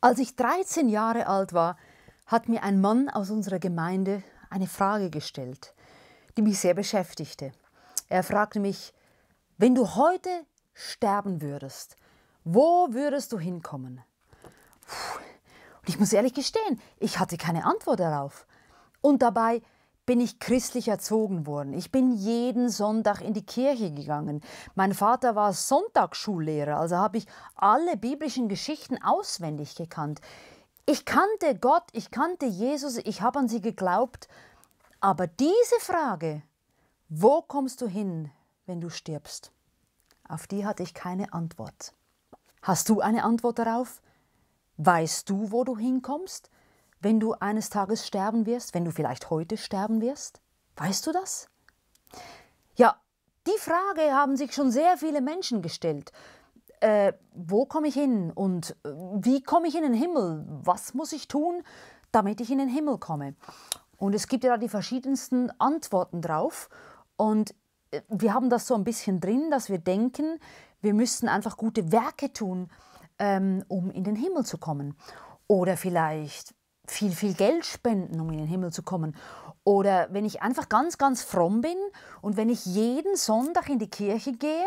Als ich 13 Jahre alt war, hat mir ein Mann aus unserer Gemeinde eine Frage gestellt, die mich sehr beschäftigte. Er fragte mich, wenn du heute sterben würdest, wo würdest du hinkommen? Und ich muss ehrlich gestehen, ich hatte keine Antwort darauf. Und dabei bin ich christlich erzogen worden. Ich bin jeden Sonntag in die Kirche gegangen. Mein Vater war Sonntagsschullehrer, also habe ich alle biblischen Geschichten auswendig gekannt. Ich kannte Gott, ich kannte Jesus, ich habe an sie geglaubt. Aber diese Frage, wo kommst du hin, wenn du stirbst? Auf die hatte ich keine Antwort. Hast du eine Antwort darauf? Weißt du, wo du hinkommst? wenn du eines Tages sterben wirst, wenn du vielleicht heute sterben wirst? Weißt du das? Ja, die Frage haben sich schon sehr viele Menschen gestellt. Äh, wo komme ich hin und äh, wie komme ich in den Himmel? Was muss ich tun, damit ich in den Himmel komme? Und es gibt ja da die verschiedensten Antworten drauf. Und äh, wir haben das so ein bisschen drin, dass wir denken, wir müssten einfach gute Werke tun, ähm, um in den Himmel zu kommen. Oder vielleicht viel, viel Geld spenden, um in den Himmel zu kommen. Oder wenn ich einfach ganz, ganz fromm bin und wenn ich jeden Sonntag in die Kirche gehe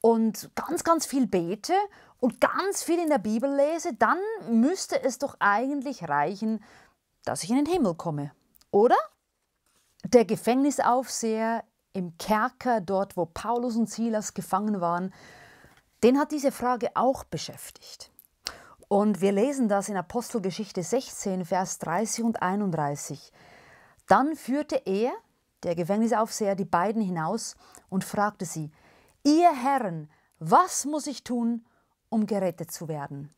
und ganz, ganz viel bete und ganz viel in der Bibel lese, dann müsste es doch eigentlich reichen, dass ich in den Himmel komme. Oder? Der Gefängnisaufseher im Kerker, dort wo Paulus und Silas gefangen waren, den hat diese Frage auch beschäftigt. Und wir lesen das in Apostelgeschichte 16, Vers 30 und 31. Dann führte er, der Gefängnisaufseher, die beiden hinaus und fragte sie, Ihr Herren, was muss ich tun, um gerettet zu werden?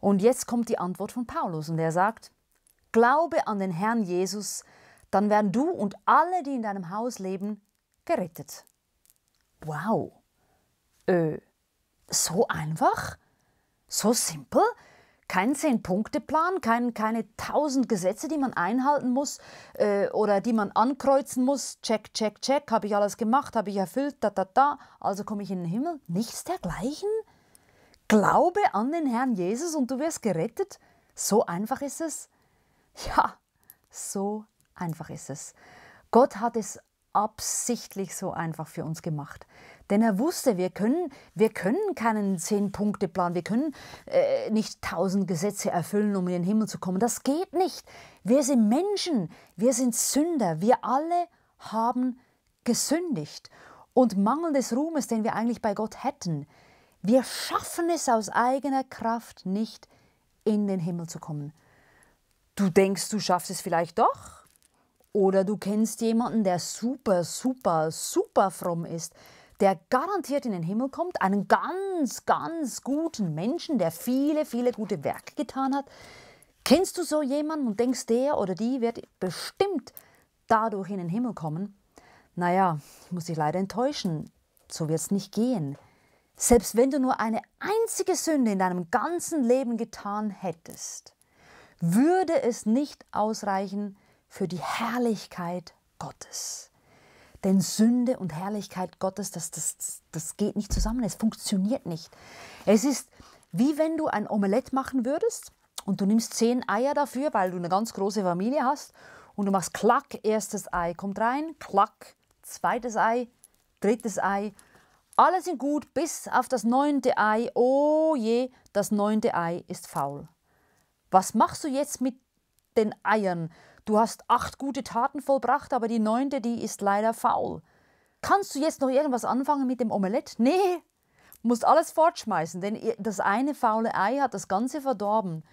Und jetzt kommt die Antwort von Paulus und er sagt, Glaube an den Herrn Jesus, dann werden du und alle, die in deinem Haus leben, gerettet. Wow. Äh, so einfach? So simpel? Kein Zehn-Punkte-Plan, kein, keine tausend Gesetze, die man einhalten muss äh, oder die man ankreuzen muss. Check, check, check, habe ich alles gemacht, habe ich erfüllt, da, da, da, also komme ich in den Himmel. Nichts dergleichen? Glaube an den Herrn Jesus und du wirst gerettet? So einfach ist es? Ja, so einfach ist es. Gott hat es absichtlich so einfach für uns gemacht. Denn er wusste, wir können, wir können keinen Zehn-Punkte-Plan, wir können äh, nicht tausend Gesetze erfüllen, um in den Himmel zu kommen. Das geht nicht. Wir sind Menschen, wir sind Sünder, wir alle haben gesündigt. Und Mangel des Ruhmes, den wir eigentlich bei Gott hätten, wir schaffen es aus eigener Kraft nicht, in den Himmel zu kommen. Du denkst, du schaffst es vielleicht doch? Oder du kennst jemanden, der super, super, super fromm ist, der garantiert in den Himmel kommt, einen ganz, ganz guten Menschen, der viele, viele gute Werke getan hat. Kennst du so jemanden und denkst, der oder die wird bestimmt dadurch in den Himmel kommen? Naja, ich muss dich leider enttäuschen, so wird es nicht gehen. Selbst wenn du nur eine einzige Sünde in deinem ganzen Leben getan hättest, würde es nicht ausreichen für die Herrlichkeit Gottes. Denn Sünde und Herrlichkeit Gottes, das, das, das geht nicht zusammen, es funktioniert nicht. Es ist wie wenn du ein Omelett machen würdest und du nimmst zehn Eier dafür, weil du eine ganz große Familie hast und du machst klack, erstes Ei kommt rein, klack, zweites Ei, drittes Ei. Alle sind gut bis auf das neunte Ei. Oh je, das neunte Ei ist faul. Was machst du jetzt mit den Eiern? Du hast acht gute Taten vollbracht, aber die neunte, die ist leider faul. Kannst du jetzt noch irgendwas anfangen mit dem Omelett? Nee, musst alles fortschmeißen, denn das eine faule Ei hat das Ganze verdorben.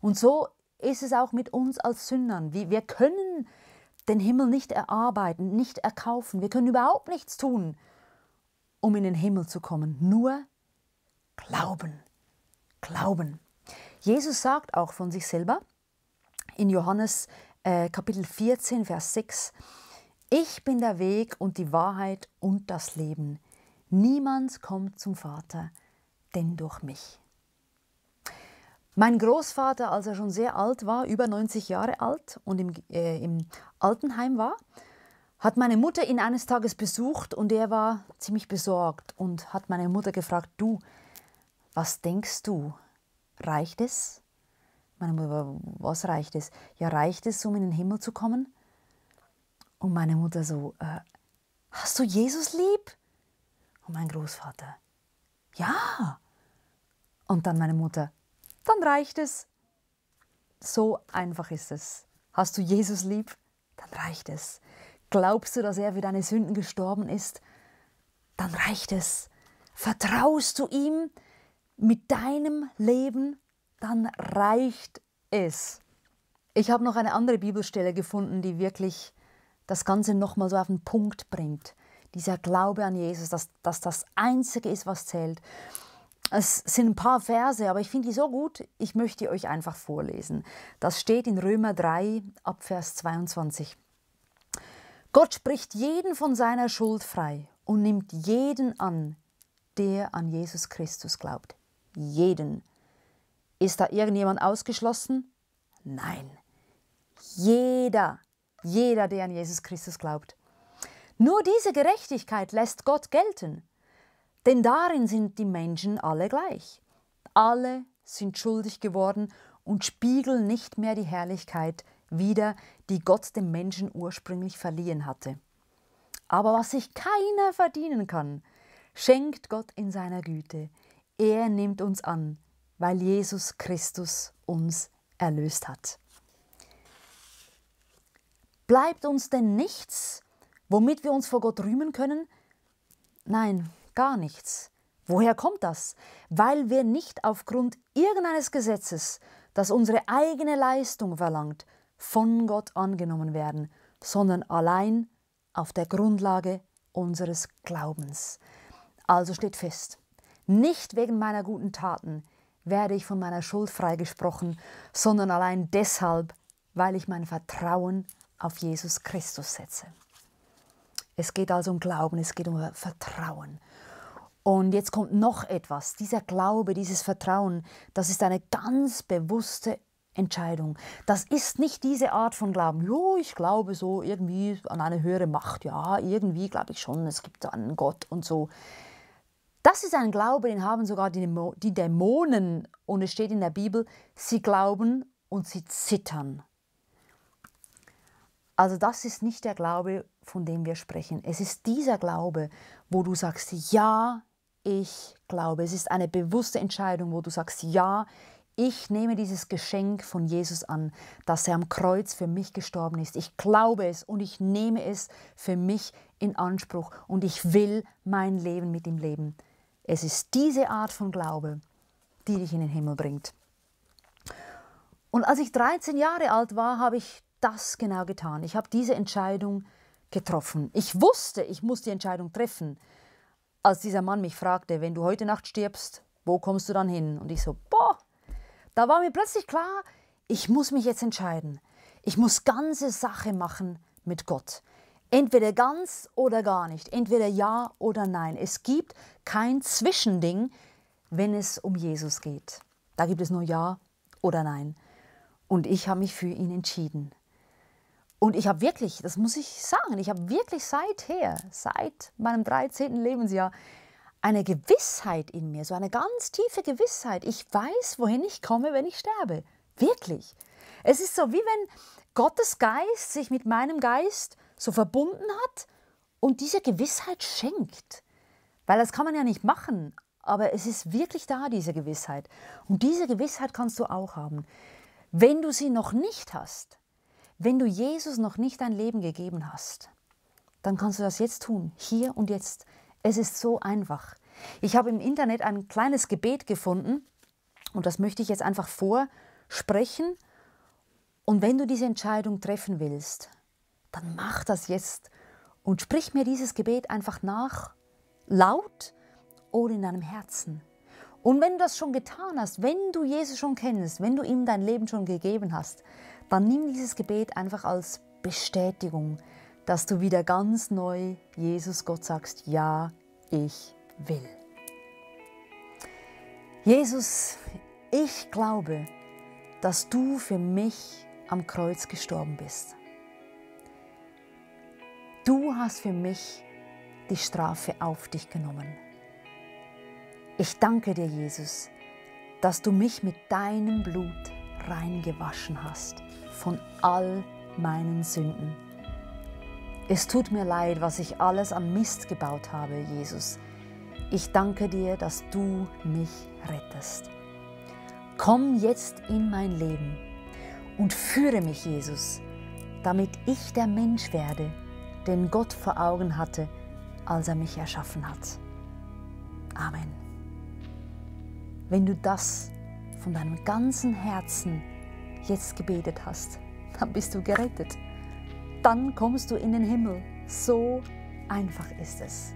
Und so ist es auch mit uns als Sündern. Wir, können den Himmel nicht erarbeiten, nicht erkaufen. Wir können überhaupt nichts tun, um in den Himmel zu kommen. Nur glauben. Glauben. Jesus sagt auch von sich selber in Johannes äh, Kapitel 14, Vers 6. Ich bin der Weg und die Wahrheit und das Leben. Niemand kommt zum Vater, denn durch mich. Mein Großvater, als er schon sehr alt war, über 90 Jahre alt und im, äh, im Altenheim war, hat meine Mutter ihn eines Tages besucht und er war ziemlich besorgt und hat meine Mutter gefragt, du, was denkst du, reicht es? Meine Mutter, äh, was reicht es? Ja, reicht es, um in den Himmel zu kommen? Und meine Mutter so, äh, hast du Jesus lieb? Und mein Großvater, ja. Und dann meine Mutter, dann reicht es. So einfach ist es. Hast du Jesus lieb? Dann reicht es. Glaubst du, dass er für deine Sünden gestorben ist? Dann reicht es. Vertraust du ihm mit deinem Leben? dann reicht es. Ich habe noch eine andere Bibelstelle gefunden, die wirklich das Ganze nochmal so auf den Punkt bringt. Dieser Glaube an Jesus, dass, dass das Einzige ist, was zählt. Es sind ein paar Verse, aber ich finde die so gut, ich möchte euch einfach vorlesen. Das steht in Römer 3 Abvers 22. Gott spricht jeden von seiner Schuld frei und nimmt jeden an, der an Jesus Christus glaubt. Jeden. Ist da irgendjemand ausgeschlossen? Nein. Jeder, jeder, der an Jesus Christus glaubt. Nur diese Gerechtigkeit lässt Gott gelten, denn darin sind die Menschen alle gleich. Alle sind schuldig geworden und spiegeln nicht mehr die Herrlichkeit wider, die Gott dem Menschen ursprünglich verliehen hatte. Aber was sich keiner verdienen kann, schenkt Gott in seiner Güte. Er nimmt uns an, weil Jesus Christus uns erlöst hat. Bleibt uns denn nichts, womit wir uns vor Gott rühmen können? Nein, gar nichts. Woher kommt das? Weil wir nicht aufgrund irgendeines Gesetzes, das unsere eigene Leistung verlangt, von Gott angenommen werden, sondern allein auf der Grundlage unseres Glaubens. Also steht fest, nicht wegen meiner guten Taten, werde ich von meiner Schuld freigesprochen, sondern allein deshalb, weil ich mein Vertrauen auf Jesus Christus setze. Es geht also um Glauben, es geht um Vertrauen. Und jetzt kommt noch etwas. Dieser Glaube, dieses Vertrauen, das ist eine ganz bewusste Entscheidung. Das ist nicht diese Art von Glauben. Jo, ich glaube so irgendwie an eine höhere Macht. Ja, irgendwie glaube ich schon, es gibt einen Gott und so. Das ist ein Glaube, den haben sogar die, Dämonen. Und es steht in der Bibel, sie glauben und sie zittern. Also das ist nicht der Glaube, von dem wir sprechen. Es ist dieser Glaube, wo du sagst, ja, ich glaube. Es ist eine bewusste Entscheidung, wo du sagst, ja, ich nehme dieses Geschenk von Jesus an, dass er am Kreuz für mich gestorben ist. Ich glaube es und ich nehme es für mich in Anspruch und ich will mein Leben mit ihm leben. Es ist diese Art von Glaube, die dich in den Himmel bringt. Und als ich 13 Jahre alt war, habe ich das genau getan. Ich habe diese Entscheidung getroffen. Ich wusste, ich muss die Entscheidung treffen. Als dieser Mann mich fragte, wenn du heute Nacht stirbst, wo kommst du dann hin? Und ich so, boah, da war mir plötzlich klar, ich muss mich jetzt entscheiden. Ich muss ganze Sache machen mit Gott. Entweder ganz oder gar nicht, entweder ja oder nein. Es gibt kein Zwischending, wenn es um Jesus geht. Da gibt es nur ja oder nein. Und ich habe mich für ihn entschieden. Und ich habe wirklich, das muss ich sagen, ich habe wirklich seither, seit meinem 13. Lebensjahr, eine Gewissheit in mir, so eine ganz tiefe Gewissheit. Ich weiß, wohin ich komme, wenn ich sterbe. Wirklich. Es ist so, wie wenn Gottes Geist sich mit meinem Geist so verbunden hat und diese Gewissheit schenkt. Weil das kann man ja nicht machen, aber es ist wirklich da, diese Gewissheit. Und diese Gewissheit kannst du auch haben. Wenn du sie noch nicht hast, wenn du Jesus noch nicht dein Leben gegeben hast, dann kannst du das jetzt tun, hier und jetzt. Es ist so einfach. Ich habe im Internet ein kleines Gebet gefunden und das möchte ich jetzt einfach vorsprechen. Und wenn du diese Entscheidung treffen willst, dann mach das jetzt und sprich mir dieses Gebet einfach nach, laut oder in deinem Herzen. Und wenn du das schon getan hast, wenn du Jesus schon kennst, wenn du ihm dein Leben schon gegeben hast, dann nimm dieses Gebet einfach als Bestätigung, dass du wieder ganz neu Jesus Gott sagst, ja, ich will. Jesus, ich glaube, dass du für mich am Kreuz gestorben bist du hast für mich die Strafe auf dich genommen. Ich danke dir, Jesus, dass du mich mit deinem Blut reingewaschen hast von all meinen Sünden. Es tut mir leid, was ich alles am Mist gebaut habe, Jesus. Ich danke dir, dass du mich rettest. Komm jetzt in mein Leben und führe mich, Jesus, damit ich der Mensch werde, den Gott vor Augen hatte, als er mich erschaffen hat. Amen. Wenn du das von deinem ganzen Herzen jetzt gebetet hast, dann bist du gerettet. Dann kommst du in den Himmel. So einfach ist es.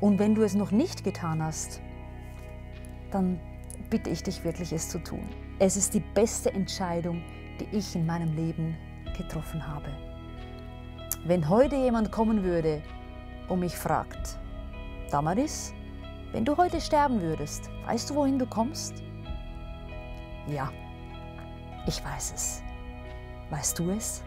Und wenn du es noch nicht getan hast, dann bitte ich dich wirklich, es zu tun. Es ist die beste Entscheidung, die ich in meinem Leben getroffen habe. Wenn heute jemand kommen würde und mich fragt, Damaris, wenn du heute sterben würdest, weißt du, wohin du kommst? Ja, ich weiß es. Weißt du es?